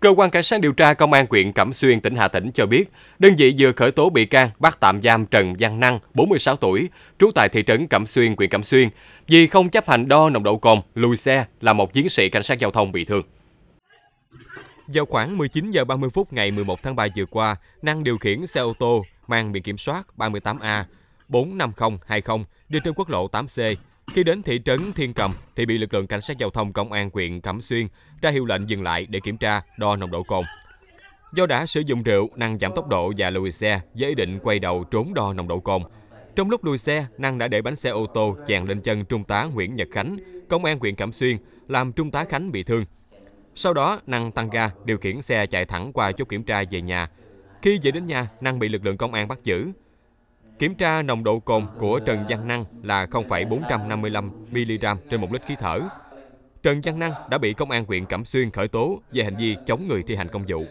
Cơ quan Cảnh sát điều tra Công an huyện Cẩm Xuyên, tỉnh Hà Tĩnh cho biết, đơn vị vừa khởi tố bị can bắt tạm giam Trần Văn Năng, 46 tuổi, trú tại thị trấn Cẩm Xuyên, huyện Cẩm Xuyên, vì không chấp hành đo nồng độ cồn, lùi xe là một chiến sĩ cảnh sát giao thông bị thương. Vào khoảng 19 giờ 30 phút ngày 11 tháng 3 vừa qua, Năng điều khiển xe ô tô mang biển kiểm soát 38A 45020 đi trên quốc lộ 8C khi đến thị trấn Thiên Cầm thì bị lực lượng cảnh sát giao thông công an huyện Cẩm Xuyên ra hiệu lệnh dừng lại để kiểm tra đo nồng độ cồn. Do đã sử dụng rượu, Năng giảm tốc độ và lùi xe với ý định quay đầu trốn đo nồng độ cồn. Trong lúc lùi xe, Năng đã để bánh xe ô tô chèn lên chân Trung tá Nguyễn Nhật Khánh, công an huyện Cẩm Xuyên, làm Trung tá Khánh bị thương. Sau đó, Năng tăng ga, điều khiển xe chạy thẳng qua chốt kiểm tra về nhà. Khi về đến nhà, Năng bị lực lượng công an bắt giữ. Kiểm tra nồng độ cồn của Trần Văn Năng là 0,455 mg trên một lít khí thở. Trần Văn Năng đã bị công an huyện Cẩm Xuyên khởi tố về hành vi chống người thi hành công vụ.